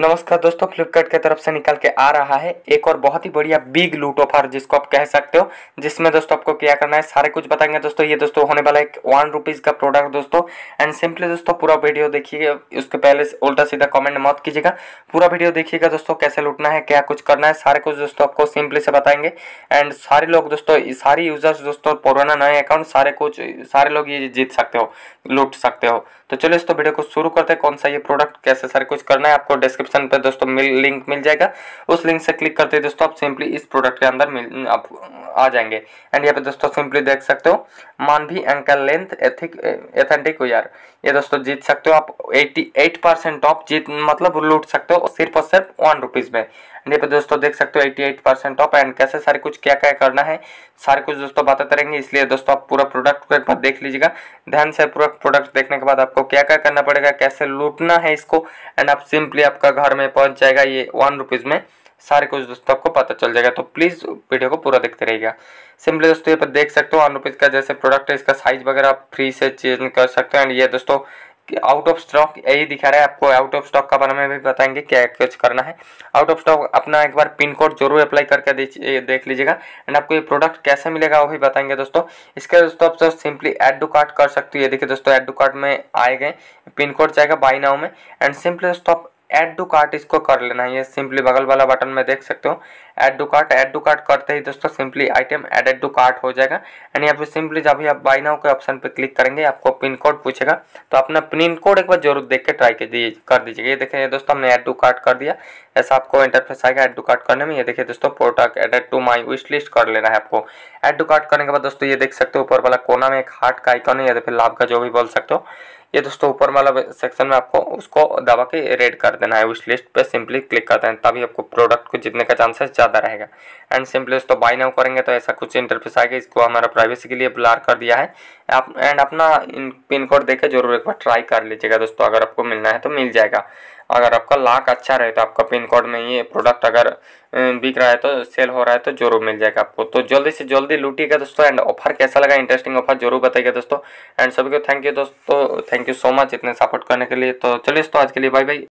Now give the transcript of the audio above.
नमस्कार दोस्तों फ्लिपकार्ट की तरफ से निकल के आ रहा है एक और बहुत ही बढ़िया बिग लूट ऑफर जिसको आप कह सकते हो जिसमें दोस्तों आपको क्या करना है सारे कुछ बताएंगे दोस्तों ये दोस्तों होने वाला एक वन रुपीज़ का प्रोडक्ट दोस्तों एंड सिंपली दोस्तों पूरा वीडियो देखिए उसके पहले उल्टा सीधा कॉमेंट मत कीजिएगा पूरा वीडियो देखिएगा दोस्तों कैसे लूटना है क्या कुछ करना है सारे कुछ दोस्तों आपको सिंपली से बताएंगे एंड सारे लोग दोस्तों सारे यूजर्स दोस्तों पुराना नए अकाउंट सारे कुछ सारे लोग ये जीत सकते हो लूट सकते हो तो चलिए दोस्तों वीडियो को शुरू करते हैं कौन सा ये प्रोडक्ट कैसे सारे कुछ करना है आपको डिस्क्रिप्शन डिस्क्रिप्शन पर दोस्तों मिल, लिंक मिल जाएगा उस लिंक से क्लिक करते हैं दोस्तों आप सिंपली इस प्रोडक्ट के अंदर मिल आप आ जाएंगे एंड यहाँ पे दोस्तों सिंपली देख सकते हो मानवी एंकल लेंथ एथिक एथेंटिक यार ये दोस्तों जीत सकते हो आप एट्टी ऑफ जीत मतलब लूट सकते हो सिर्फ और सिर्फ वन रुपीज़ में एंड यहाँ पे दोस्तों देख सकते हो एट्टी ऑफ एंड कैसे सारे कुछ क्या क्या करना है सारे कुछ दोस्तों बताते रहेंगे इसलिए दोस्तों आप पूरा प्रोडक्ट को एक बार देख लीजिएगा ध्यान से पूरा प्रोडक्ट देखने के बाद आपको क्या क्या करना पड़ेगा कैसे लूटना है इसको एंड आप सिंपली आपका घर में पहुंच जाएगा ये वन रुपीज़ में सारे कुछ दोस्तों आपको पता चल जाएगा तो प्लीज़ वीडियो को पूरा देखते रहिएगा सिंपली दोस्तों ये पर देख सकते हो वन रुपीज़ का जैसे प्रोडक्ट है इसका साइज़ वगैरह आप फ्री से चेंज कर सकते हो एंड ये दोस्तों आउट ऑफ स्टॉक यही दिखा रहा है आपको आउट ऑफ स्टॉक का बारे में भी बताएंगे क्या कुछ करना है आउट ऑफ स्टॉक अपना एक बार पिन कोड जरूर अप्लाई करके देख लीजिएगा एंड आपको ये प्रोडक्ट कैसे मिलेगा वो भी बताएंगे दोस्तों इसके दोस्तों आप sir simply add to cart कर सकते हो ये देखिए दोस्तों एड टू कार्ट में आए गए पिन कोड जाएगा बाई नाव में एंड सिंपली दोस्तों आप ऐड टू कार्ट इसको कर लेना है ये सिंपली बगल वाला बटन में देख सकते हो add to cart add to cart करते ही दोस्तों simply item added to cart हो जाएगा एंड यहाँ पे सिंपली जब भी आप बाई नाउ के ऑप्शन पे क्लिक करेंगे आपको पिन कोड पूछेगा तो अपना पिन कोड एक बार जरूर देख के ट्राई कर दीजिएगा ये देखिए दोस्तों हमने ऐड टू कार्ट कर दिया ऐसा आपको इंटरफेस आएगा ऐड टू कार्ट करने में ये देखिए दोस्तों product added to my wish list कर लेना है आपको ऐड टू कार्ट करने के बाद दोस्तों ये देख सकते हो ऊपर वाला कोना में एक हार्ट का आइकॉन है या तो फिर लाभ का जो भी बोल सकते हो ये दोस्तों ऊपर वाला सेक्शन में आपको उसको दवा के रेड कर देना है उस लिस्ट पे सिंपली क्लिक कर हैं तभी आपको प्रोडक्ट को जीतने का चांसेस ज़्यादा रहेगा एंड सिंपली दोस्तों बाय नाउ करेंगे तो ऐसा कुछ इंटरफेस आएगा इसको हमारा प्राइवेसी के लिए ब्लार कर दिया है आप एंड अपना पिन कोड देकर जरूर एक बार ट्राई कर लीजिएगा दोस्तों अगर आपको मिलना है तो मिल जाएगा अगर आपका लाख अच्छा रहे तो आपका पिन कोड में ये प्रोडक्ट अगर अं, बिक रहा है तो सेल हो रहा है तो जरूर मिल जाएगा आपको तो जल्दी से जल्दी लूटिएगा दोस्तों एंड ऑफर कैसा लगा इंटरेस्टिंग ऑफर जरूर बताइएगा दोस्तों एंड सभी को थैंक यू दोस्तों थैंक यू सो मच इतने सपोर्ट करने के लिए तो चलिए दोस्तों आज के लिए बाय बाई